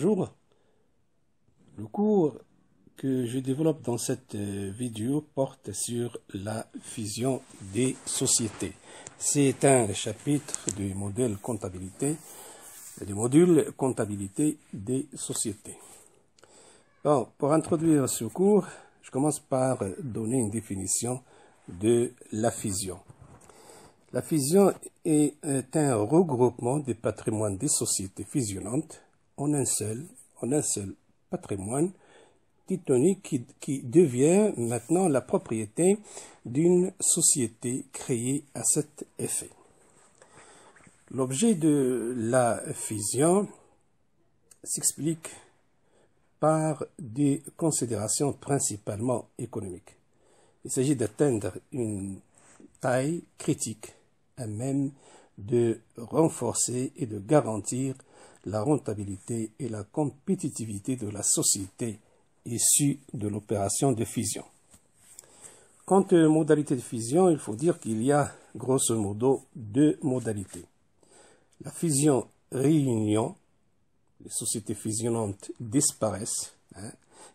Bonjour. Le cours que je développe dans cette euh, vidéo porte sur la fusion des sociétés. C'est un chapitre du modèle comptabilité, module comptabilité des sociétés. Bon, pour introduire ce cours, je commence par donner une définition de la fusion. La fusion est un regroupement des patrimoines des sociétés fusionnantes en un seul, un seul patrimoine titanique qui, qui devient maintenant la propriété d'une société créée à cet effet. L'objet de la fusion s'explique par des considérations principalement économiques. Il s'agit d'atteindre une taille critique à même de renforcer et de garantir la rentabilité et la compétitivité de la société issue de l'opération de fusion. Quant aux modalités de fusion, il faut dire qu'il y a grosso modo deux modalités. La fusion réunion, les sociétés fusionnantes disparaissent, hein,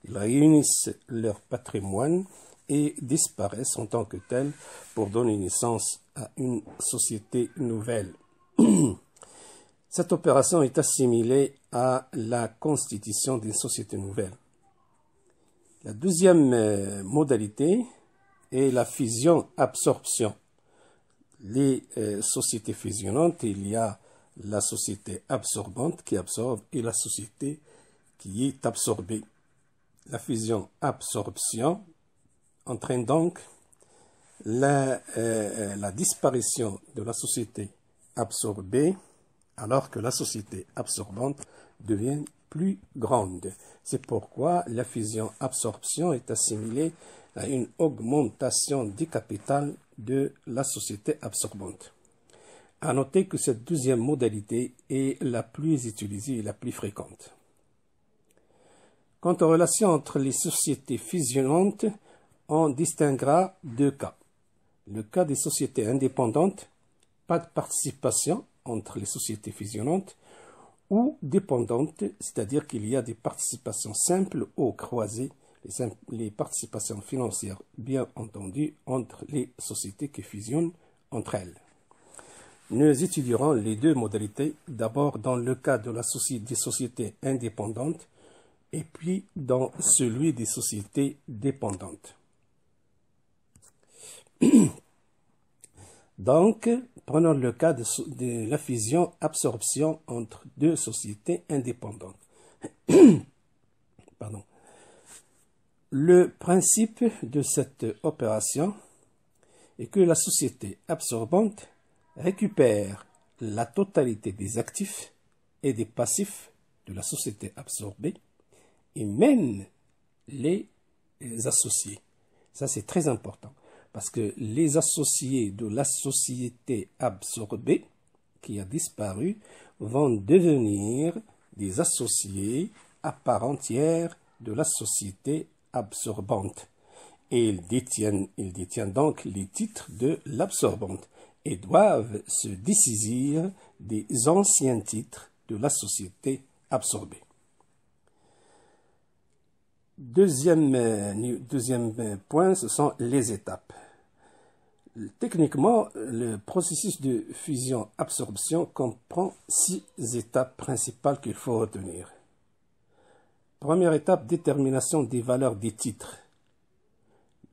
réunissent leur patrimoine et disparaissent en tant que telles pour donner naissance à une société nouvelle. Cette opération est assimilée à la constitution d'une société nouvelle. La deuxième euh, modalité est la fusion-absorption. Les euh, sociétés fusionnantes, il y a la société absorbante qui absorbe et la société qui est absorbée. La fusion-absorption entraîne donc la euh, disparition de la société absorbée alors que la société absorbante devient plus grande. C'est pourquoi la fusion-absorption est assimilée à une augmentation du capital de la société absorbante. À noter que cette deuxième modalité est la plus utilisée et la plus fréquente. Quant aux relations entre les sociétés fusionnantes, on distinguera deux cas. Le cas des sociétés indépendantes, pas de participation entre les sociétés fusionnantes ou dépendantes, c'est-à-dire qu'il y a des participations simples ou croisées, les, participations financières bien entendu entre les sociétés qui fusionnent entre elles. Nous étudierons les deux modalités, d'abord dans le cas de la société, des sociétés indépendantes et puis dans celui des sociétés dépendantes. Donc, prenons le cas de, la fusion-absorption entre deux sociétés indépendantes. Le principe de cette opération est que la société absorbante récupère la totalité des actifs et des passifs de la société absorbée et mène les associés. Ça, c'est très important. Parce que les associés de la société absorbée, qui a disparu, vont devenir des associés à part entière de la société absorbante. Et ils détiennent, donc les titres de l'absorbante et doivent se décisir des anciens titres de la société absorbée. Deuxième, euh, deuxième euh, point, ce sont les étapes. Techniquement, le processus de fusion-absorption comprend six étapes principales qu'il faut retenir. Première étape, détermination des valeurs des titres.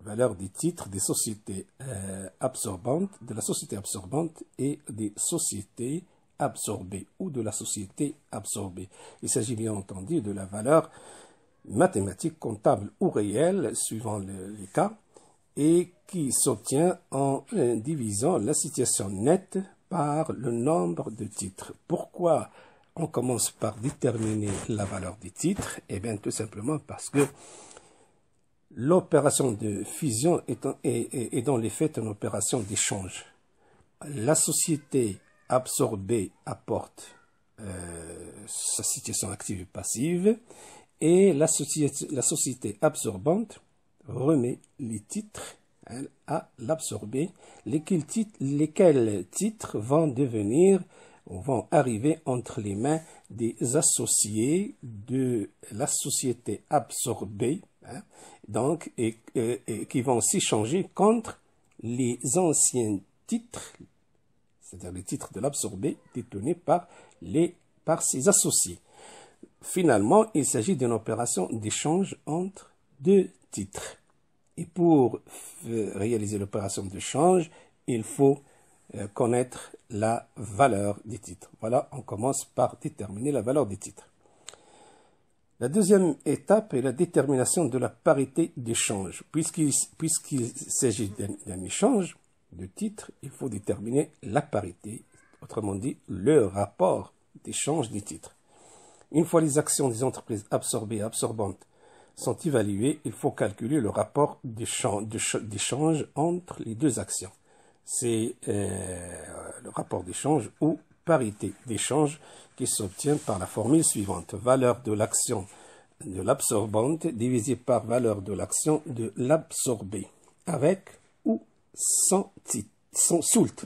Valeurs des titres des sociétés euh, absorbantes, de la société absorbante et des sociétés absorbées ou de la société absorbée. Il s'agit bien entendu de la valeur mathématique, comptable ou réelle, suivant les cas, et qui s'obtient en divisant la situation nette par le nombre de titres. Pourquoi on commence par déterminer la valeur des titres Eh bien, tout simplement parce que l'opération de fusion est, dans les faits une opération d'échange. La société absorbée apporte euh, sa situation active et passive et la société, la société absorbante remet les titres à l'absorbé, lesquels, titres, lesquels titres vont devenir vont arriver entre les mains des associés de la société absorbée, hein, donc, et, qui vont s'échanger contre les anciens titres, c'est-à-dire les titres de l'absorbé détenus par, les, par ses associés. Finalement, il s'agit d'une opération d'échange entre deux titres. Et pour réaliser l'opération de change, il faut euh, connaître la valeur des titres. Voilà, on commence par déterminer la valeur des titres. La deuxième étape est la détermination de la parité d'échange. Puisqu'il s'agit d'un échange de titres, il faut déterminer la parité, autrement dit le rapport d'échange des titres. Une fois les actions des entreprises absorbées et absorbantes sont évalués, il faut calculer le rapport d'échange entre les deux actions. C'est euh, le rapport d'échange ou parité d'échange qui s'obtient par la formule suivante. Valeur de l'action de l'absorbante divisée par valeur de l'action de l'absorbé avec ou sans, sans soult.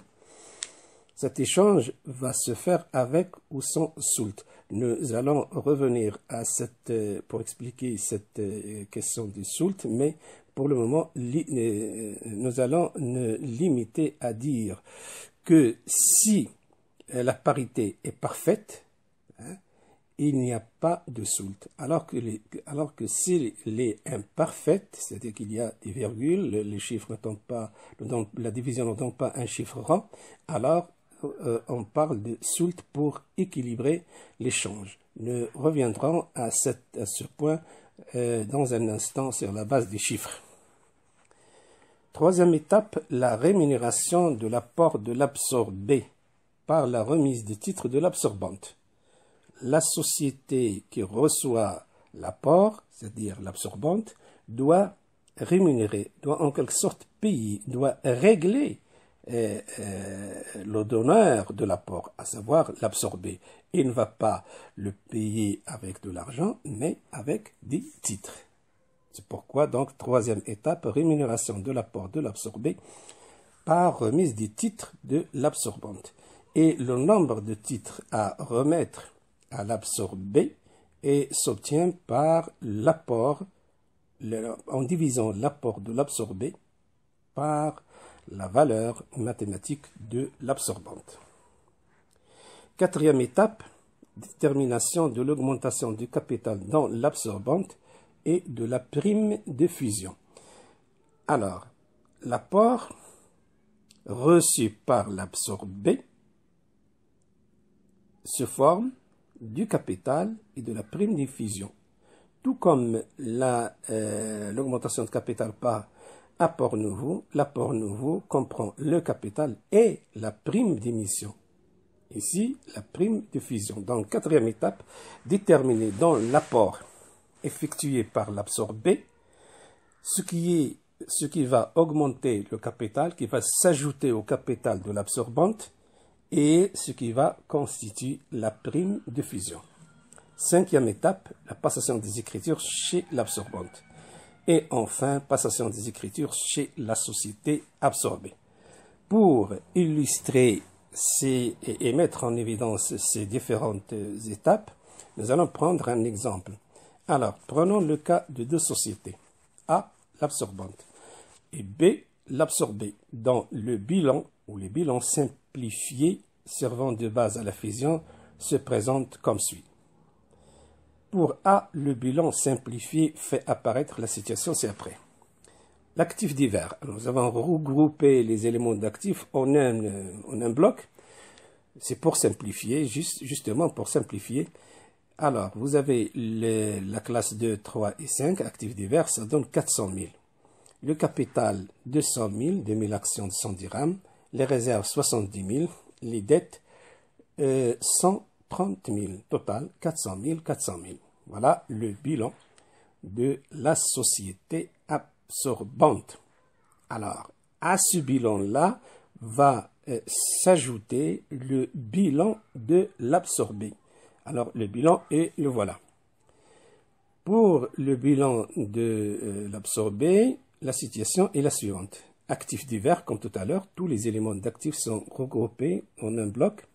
Cet échange va se faire avec ou sans soult. Nous allons revenir à cette, euh, pour expliquer cette euh, question du soult, mais pour le moment, euh, nous allons nous limiter à dire que si la parité est parfaite, hein, il n'y a pas de soult. Alors que, alors que s'il est imparfait, c'est-à-dire qu'il y a des virgules, les chiffres ne pas, la division n'entend pas un chiffre rang, alors euh, on parle de suite pour équilibrer l'échange. Nous reviendrons à, ce point euh, dans un instant sur la base des chiffres. Troisième étape, la rémunération de l'apport de l'absorbé par la remise des titres de l'absorbante. La société qui reçoit l'apport, c'est-à-dire l'absorbante, doit rémunérer, doit en quelque sorte payer, doit régler euh, le donneur de l'apport, à savoir l'absorbé Il ne va pas le payer avec de l'argent, mais avec des titres. C'est pourquoi, donc, troisième étape, rémunération de l'apport de l'absorbé par remise des titres de l'absorbante. Et le nombre de titres à remettre à l'absorbé s'obtient par l'apport, en divisant l'apport de l'absorbé par la valeur mathématique de l'absorbante. Quatrième étape, détermination de l'augmentation du capital dans l'absorbante et de la prime de fusion. Alors, l'apport reçu par l'absorbé se forme du capital et de la prime de fusion, tout comme euh, l'augmentation de capital par apport nouveau, l'apport nouveau comprend le capital et la prime d'émission. Ici, la prime de fusion. Donc, quatrième étape, déterminer dans l'apport effectué par l'absorbé, ce qui ce qui va augmenter le capital, qui va s'ajouter au capital de l'absorbante et ce qui va constituer la prime de fusion. Cinquième étape, la passation des écritures chez l'absorbante et enfin passation des Écritures chez la société absorbée. Pour illustrer ces, et mettre en évidence ces différentes étapes, nous allons prendre un exemple. Alors, prenons le cas de deux sociétés, A, l'absorbante, et B, l'absorbée, dans le bilan ou les bilans simplifiés servant de base à la fusion se présente comme suit. Pour A, le bilan simplifié fait apparaître la situation, c'est après. L'actif divers. Nous avons regroupé les éléments d'actifs en un, euh, un bloc. C'est pour simplifier, juste, justement pour simplifier. Alors, vous avez la classe 2, 3 et 5, actifs divers, ça donne 400 000. Le capital, 200 000, 2000 actions de 100 dirhams. Les réserves, 70 000. Les dettes, 130 euh, 000. Total, 400 000, 400 000. Voilà le bilan de la société absorbante. Alors, à ce bilan-là va euh, s'ajouter le bilan de l'absorbé. Alors, le bilan est le voilà. Pour le bilan de euh, l'absorbé, la situation est la suivante. Actifs divers, comme tout à l'heure, tous les éléments d'actifs sont regroupés en un bloc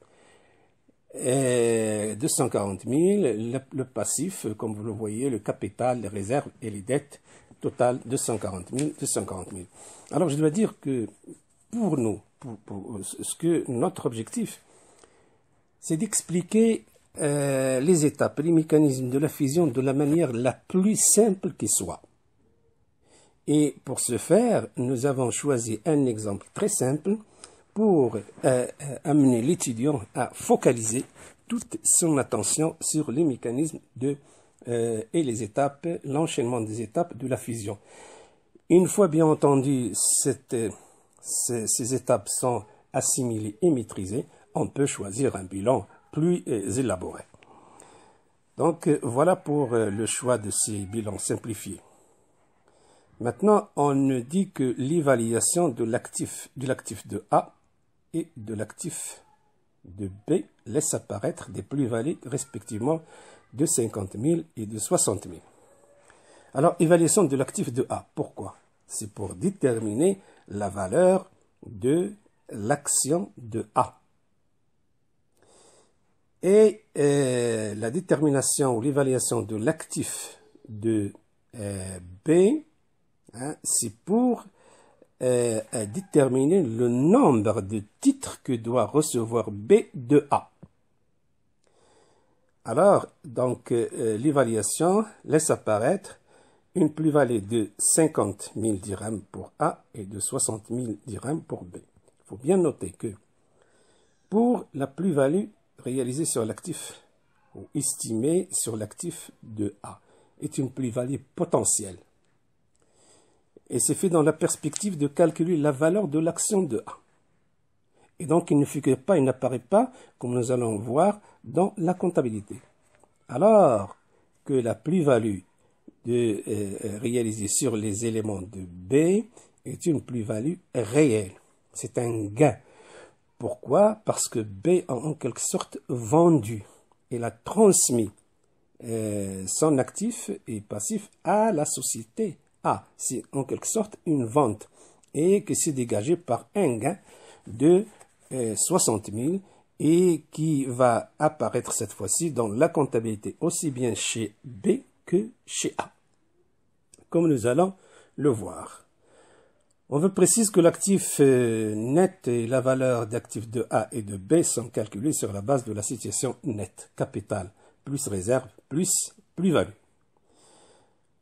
240 000, le, passif, comme vous le voyez, le capital, les réserves et les dettes, total 240 000, 240 000. Alors je dois dire que pour nous, pour, euh, ce que notre objectif, c'est d'expliquer euh, les étapes, les mécanismes de la fusion de la manière la plus simple qui soit. Et pour ce faire, nous avons choisi un exemple très simple pour euh, euh, amener l'étudiant à focaliser toute son attention sur les mécanismes de, euh, et les étapes, l'enchaînement des étapes de la fusion. Une fois bien entendu ces, étapes sont assimilées et maîtrisées, on peut choisir un bilan plus élaboré. Donc voilà pour le choix de ces bilans simplifiés. Maintenant, on ne dit que l'évaluation de l'actif de A et de l'actif de B laisse apparaître des plus-values respectivement de 50 000 et de 60 000. Alors, évaluation de l'actif de A. Pourquoi C'est pour déterminer la valeur de l'action de A. Et euh, la détermination ou l'évaluation de l'actif de euh, B, hein, c'est pour euh, déterminer le nombre de titres que doit recevoir b de a Alors, donc, euh, l'évaluation laisse apparaître une plus-value de 50 000 dirhams pour A et de 60 000 dirhams pour B. Il faut bien noter que pour la plus-value réalisée sur l'actif ou estimée sur l'actif de A est une plus-value potentielle et c'est fait dans la perspective de calculer la valeur de l'action de A. Et donc, il ne figure pas, il n'apparaît pas, comme nous allons voir, dans la comptabilité. Alors que la plus-value euh, réalisée sur les éléments de B est une plus-value réelle. C'est un gain. Pourquoi Parce que B a en quelque sorte vendu. Il a transmis euh, son actif et passif à la société, a, c'est en quelque sorte une vente, et qui s'est dégagée par un gain de 60 euh, 000 et qui va apparaître cette fois-ci dans la comptabilité aussi bien chez B que chez A, comme nous allons le voir. On veut préciser que l'actif euh, net et la valeur d'actifs de A et de B sont calculés sur la base de la situation nette, capital plus réserve plus plus-value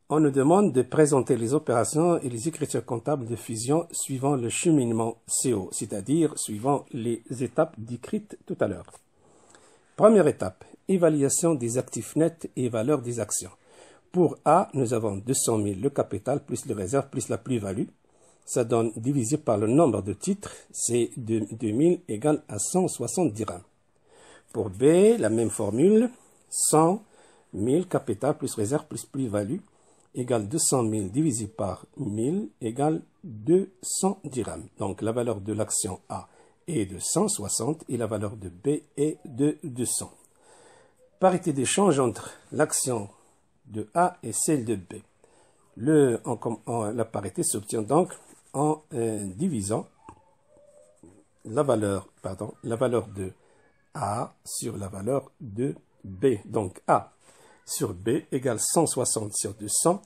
on nous demande de présenter les opérations et les écritures comptables de fusion suivant le cheminement CO, c'est-à-dire suivant les étapes décrites tout à l'heure. Première étape, évaluation des actifs nets et valeur des actions. Pour A, nous avons 200 000 le capital plus les réserves plus la plus-value. Ça donne divisé par le nombre de titres, c'est 2000 égale à 170 dirhams. Pour B, la même formule, 100 000 capital plus réserve plus plus-value égale 200 000 divisé par 1000 égale 200 dirhams. Donc la valeur de l'action A est de 160 et la valeur de B est de 200. Parité d'échange entre l'action de A et celle de B. Le, la parité s'obtient donc en euh, divisant la valeur, pardon, la valeur de A sur la valeur de B. Donc A sur B égale 160 sur 200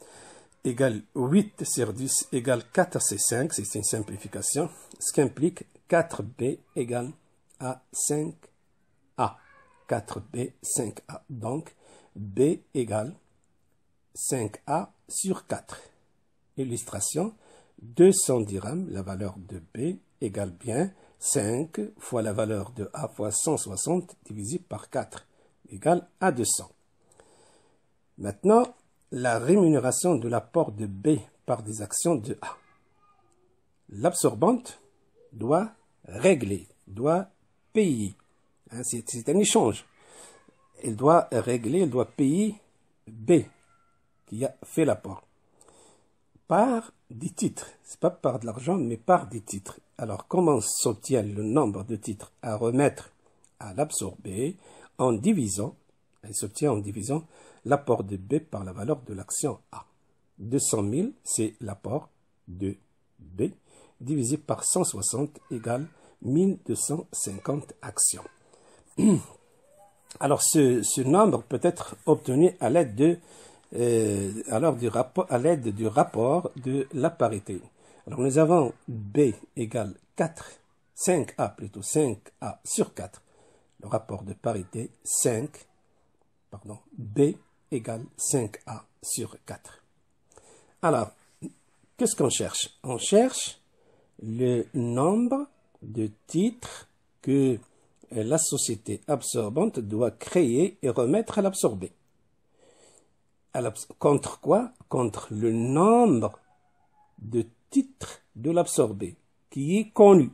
égale 8 sur 10 égale 4 sur 5, c'est une simplification, ce qui implique 4B égale à 5A. 4B, 5A. Donc, B égale 5A sur 4. Illustration, 200 dirhams, la valeur de B égale bien 5 fois la valeur de A fois 160 divisé par 4 égale à 200. Maintenant, la rémunération de l'apport de B par des actions de A. L'absorbante doit régler, doit payer. Hein, c'est un échange. Elle doit régler, elle doit payer B qui a fait l'apport. Par des titres. Ce n'est pas par de l'argent, mais par des titres. Alors, comment s'obtient le nombre de titres à remettre à l'absorbé en divisant Elle s'obtient en divisant l'apport de B par la valeur de l'action A. 200 000, c'est l'apport de B, divisé par 160 égale 1250 actions. Alors ce, nombre peut être obtenu à l'aide de euh, alors du rapport à l'aide du rapport de la parité. Alors nous avons B égale 4, 5A plutôt 5A sur 4. Le rapport de parité 5, pardon, B égale 5a sur 4. Alors, qu'est-ce qu'on cherche On cherche le nombre de titres que euh, la société absorbante doit créer et remettre à l'absorbé. Contre quoi Contre le nombre de titres de l'absorbé qui est connu.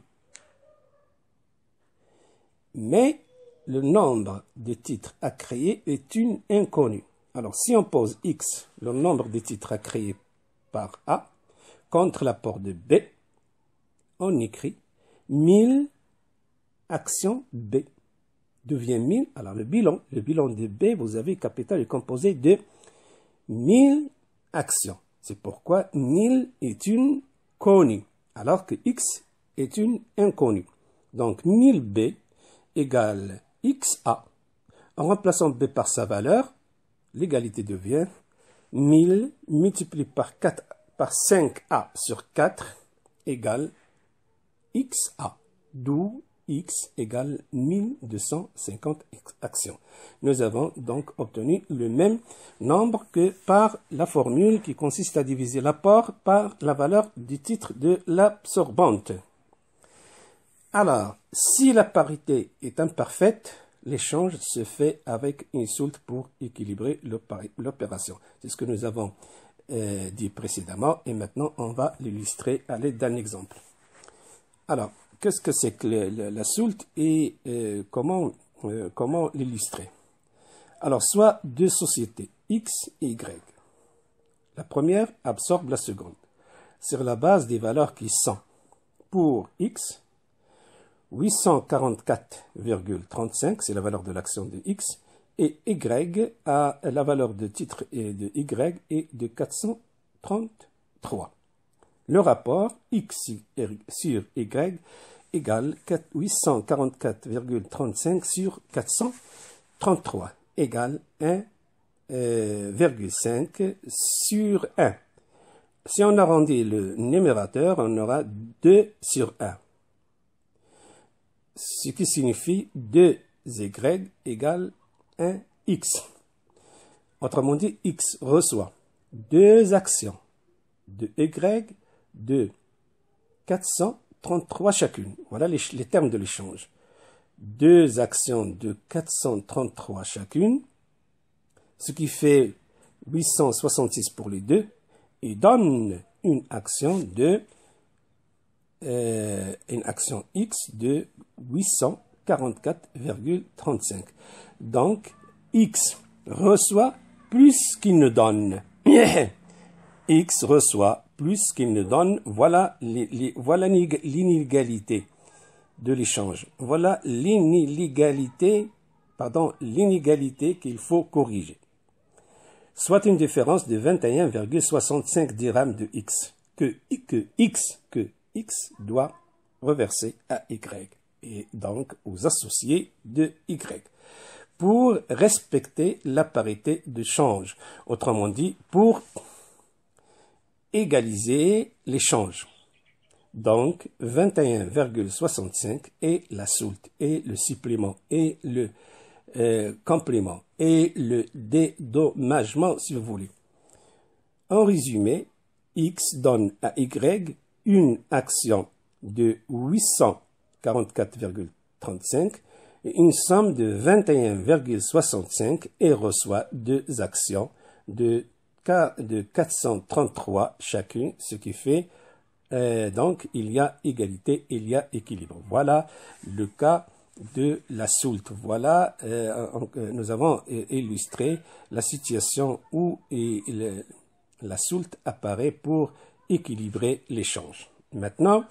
Mais le nombre de titres à créer est une inconnue. Alors, si on pose X, le nombre de titres à créer par A, contre l'apport de B, on écrit 1000 actions B devient 1000. Alors, le bilan, le bilan de B, vous avez capital est composé de 1000 actions. C'est pourquoi 1000 est une connue, alors que X est une inconnue. Donc, 1000B égale XA. En remplaçant B par sa valeur, l'égalité devient 1000 multiplié par, par 5a sur 4 égale xa, d'où x égale 1250 actions. Nous avons donc obtenu le même nombre que par la formule qui consiste à diviser l'apport par la valeur du titre de l'absorbante. Alors, si la parité est imparfaite, L'échange se fait avec une insulte pour équilibrer l'opération. C'est ce que nous avons euh, dit précédemment et maintenant on va l'illustrer à l'aide d'un exemple. Alors, qu'est-ce que c'est que la l'insulte et euh, comment, euh, comment l'illustrer Alors, soit deux sociétés, X et Y. La première absorbe la seconde sur la base des valeurs qui sont pour X 844,35, c'est la valeur de l'action de X, et Y a la valeur de titre et de Y est de 433. Le rapport X sur Y égale 844,35 sur 433 égale 1,5 sur 1. Si on arrondit le numérateur, on aura 2 sur 1 ce qui signifie 2y égale 1x. Autrement dit, x reçoit deux actions de y de 433 chacune. Voilà les, les termes de l'échange. Deux actions de 433 chacune, ce qui fait 866 pour les deux, et donne une action de euh, une action X de 844,35. Donc, X reçoit plus qu'il ne donne. X reçoit plus qu'il ne donne. Voilà l'inégalité de l'échange. Voilà l'inégalité, pardon, l'inégalité qu'il faut corriger. Soit une différence de 21,65 dirhams de X. Que, que X, que X doit reverser à Y et donc aux associés de Y pour respecter la parité de change. Autrement dit, pour égaliser l'échange. Donc, 21,65 et la soulte, et le supplément, et le euh, complément, et le dédommagement, si vous voulez. En résumé, X donne à Y une action de 844,35 et une somme de 21,65 et reçoit deux actions de, 433 chacune, ce qui fait euh, donc il y a égalité, il y a équilibre. Voilà le cas de la soult. Voilà, euh, euh, nous avons illustré la situation où la soult apparaît pour équilibrer l'échange. Maintenant,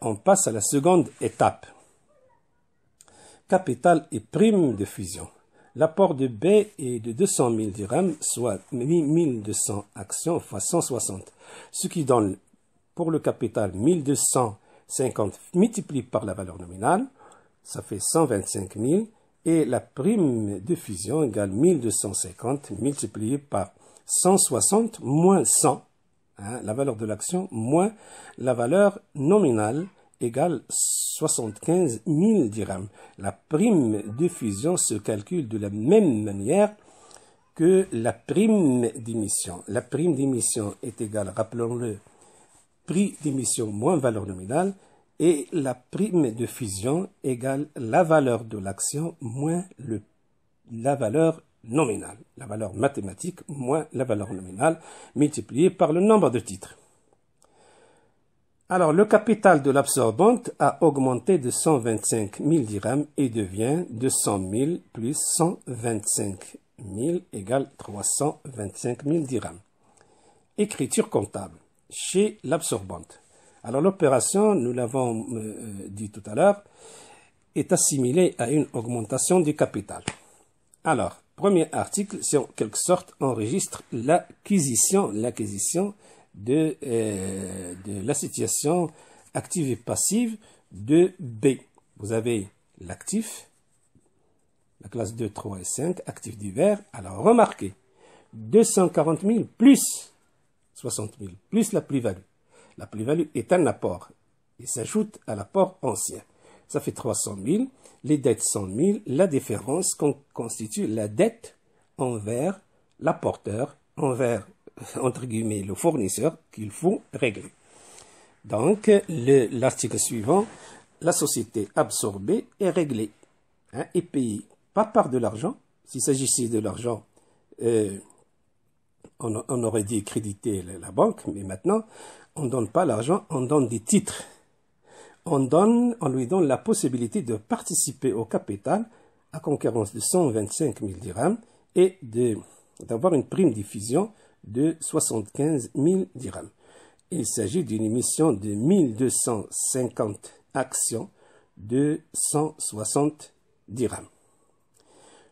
on passe à la seconde étape. Capital et prime de fusion. L'apport de B est de 200 000 dirhams, soit 1200 actions fois 160, ce qui donne pour le capital 1250 multiplié par la valeur nominale, ça fait 125 000, et la prime de fusion égale 1250 multiplié par 160 moins 100, Hein, la valeur de l'action, moins la valeur nominale égale 75 000 dirhams. La prime de fusion se calcule de la même manière que la prime d'émission. La prime d'émission est égale, rappelons-le, prix d'émission moins valeur nominale, et la prime de fusion égale la valeur de l'action moins le, la valeur nominal, la valeur mathématique moins la valeur nominale, multipliée par le nombre de titres. Alors, le capital de l'absorbante a augmenté de 125 000 dirhams et devient 200 000 plus 125 000 égale 325 000 dirhams. Écriture comptable chez l'absorbante. Alors, l'opération, nous l'avons euh, dit tout à l'heure, est assimilée à une augmentation du capital. Alors, premier article, si en quelque sorte, enregistre l'acquisition, l'acquisition de, euh, de la situation active et passive de B. Vous avez l'actif, la classe 2, 3 et 5, actifs divers. Alors remarquez, 240 000 plus 60 000, plus la plus-value. La plus-value est un apport il s'ajoute à l'apport ancien ça fait 300 000, les dettes 100 000, la différence constitue la dette envers l'apporteur, envers, entre guillemets, le fournisseur qu'il faut régler. Donc, l'article suivant, la société absorbée est réglée hein, et payée, pas par de l'argent, s'il s'agissait de l'argent, euh, on, aurait dit créditer la banque, mais maintenant, on ne donne pas l'argent, on donne des titres on, donne, lui donne la possibilité de participer au capital à concurrence de 125 000 dirhams et d'avoir une prime diffusion de 75 000 dirhams. Il s'agit d'une émission de 1250 actions de 160 dirhams.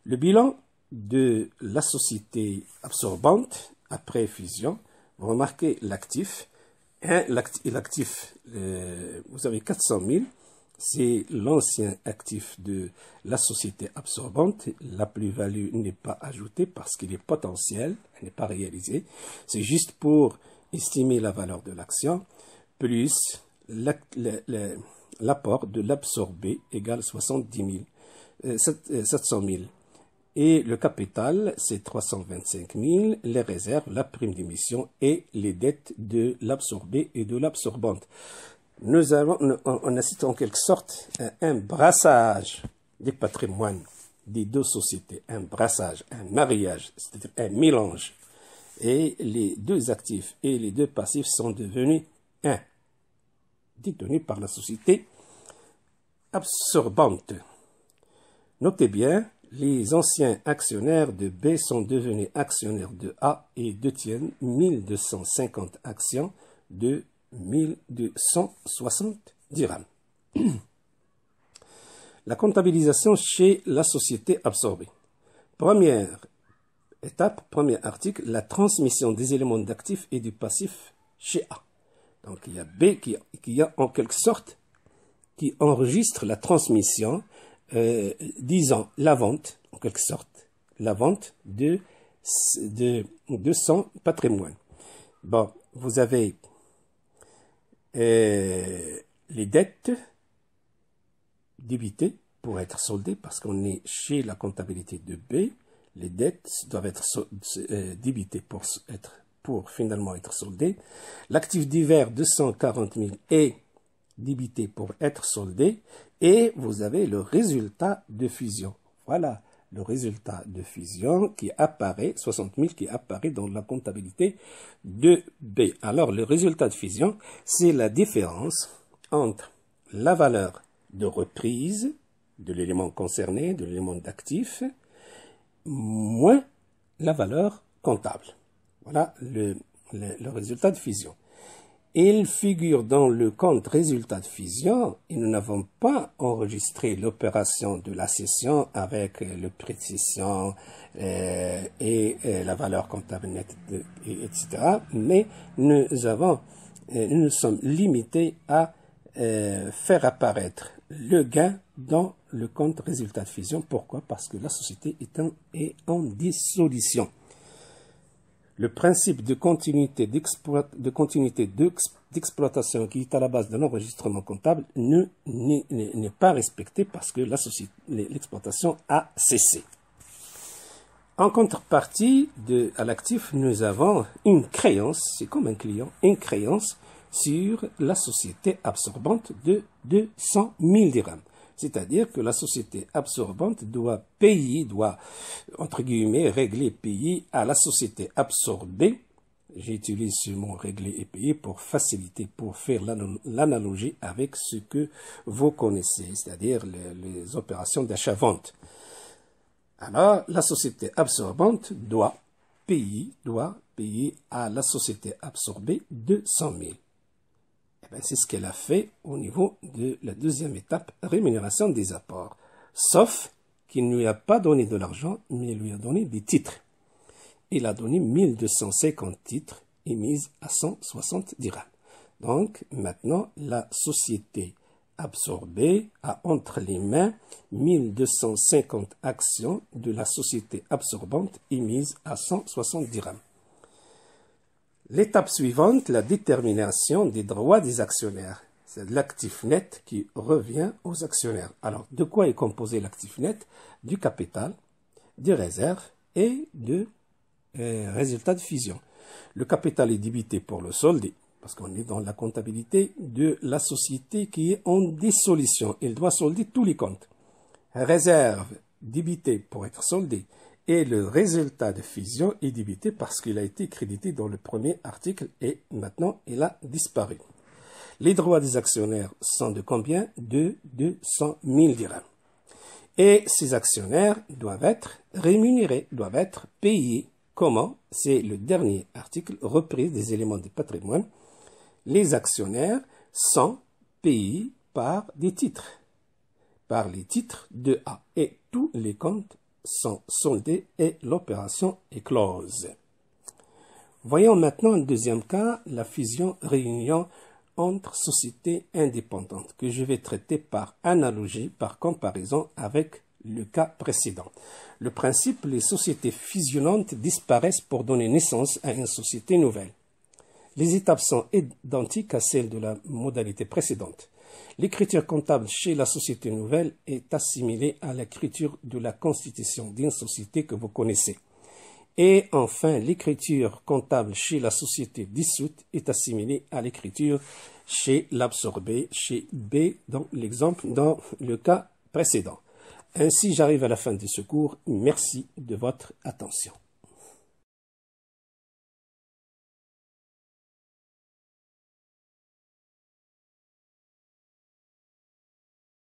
Le bilan de la société absorbante après fusion, remarquez l'actif l'actif, euh, vous avez 400 000, c'est l'ancien actif de la société absorbante. La plus-value n'est pas ajoutée parce qu'il est potentiel, elle n'est pas réalisée. C'est juste pour estimer la valeur de l'action, plus l'apport de l'absorbé égale 70 000, 700 000. Et le capital, c'est 325 000, les réserves, la prime d'émission et les dettes de l'absorbé et de l'absorbante. Nous avons, on assiste en quelque sorte à un brassage des patrimoines des deux sociétés, un brassage, un mariage, c'est-à-dire un mélange. Et les deux actifs et les deux passifs sont devenus un, détenu par la société absorbante. Notez bien, les anciens actionnaires de B sont devenus actionnaires de A et détiennent 1250 actions de 1260 dirhams. La comptabilisation chez la société absorbée. Première étape, premier article, la transmission des éléments d'actifs et du passif chez A. Donc il y a B qui, qui a en quelque sorte qui enregistre la transmission euh, disons, la vente, en quelque sorte, la vente de, de, de son patrimoine. Bon, vous avez euh, les dettes débitées pour être soldées, parce qu'on est chez la comptabilité de B, les dettes doivent être euh, débitées pour, être, pour finalement être soldées. L'actif divers 240 000 est débité pour être soldé et vous avez le résultat de fusion. Voilà le résultat de fusion qui apparaît, 60 000 qui apparaît dans la comptabilité de B. Alors le résultat de fusion, c'est la différence entre la valeur de reprise de l'élément concerné, de l'élément d'actif, moins la valeur comptable. Voilà le, le résultat de fusion. Il figure dans le compte résultat de fusion et nous n'avons pas enregistré l'opération de la session avec euh, le précision euh, et euh, la valeur comptable nette, etc. Mais nous avons, nous sommes limités à faire apparaître le gain dans le compte résultat de fusion. Pourquoi Parce que la société est en dissolution le principe de continuité d'exploitation qui est à la base de l'enregistrement comptable n'est pas respecté parce que l'exploitation a cessé. En contrepartie à l'actif, nous avons une créance, c'est comme un client, une créance sur la société absorbante de 200 000 dirhams. C'est-à-dire que la société absorbante doit payer, doit, entre guillemets, régler, payer à la société absorbée. J'utilise ce mot régler et payer pour faciliter, pour faire l'analogie avec ce que vous connaissez, c'est-à-dire les, opérations d'achat-vente. Alors, la société absorbante doit payer, doit payer à la société absorbée 200 000. Ben, c'est ce qu'elle a fait au niveau de la deuxième étape, rémunération des apports. Sauf qu'il ne lui a pas donné de l'argent, mais il lui a donné des titres. Il a donné 1250 titres émises à 160 dirhams. Donc maintenant, la société absorbée a entre les mains 1250 actions de la société absorbante émises à 160 dirhams. L'étape suivante, la détermination des droits des actionnaires. C'est l'actif net qui revient aux actionnaires. Alors, de quoi est composé l'actif net Du capital, des réserves et de résultat euh, résultats de fusion. Le capital est débité pour le solde, parce qu'on est dans la comptabilité de la société qui est en dissolution. Il doit solder tous les comptes. Réserve débité pour être soldée et le résultat de fusion est débité parce qu'il a été crédité dans le premier article et maintenant il a disparu. Les droits des actionnaires sont de combien De 200 000 dirhams. Et ces actionnaires doivent être rémunérés, doivent être payés. Comment C'est le dernier article repris des éléments du patrimoine. Les actionnaires sont payés par des titres, par les titres de A et tous les comptes sont soldés et l'opération est close. Voyons maintenant un deuxième cas, la fusion-réunion entre sociétés indépendantes, que je vais traiter par analogie, par comparaison avec le cas précédent. Le principe, les sociétés fusionnantes disparaissent pour donner naissance à une société nouvelle. Les étapes sont identiques à celles de la modalité précédente. L'écriture comptable chez la société nouvelle est assimilée à l'écriture de la constitution d'une société que vous connaissez. Et enfin, l'écriture comptable chez la société dissoute est assimilée à l'écriture chez l'absorbé, chez B, dans l'exemple, dans le cas précédent. Ainsi, j'arrive à la fin de ce cours. Merci de votre attention.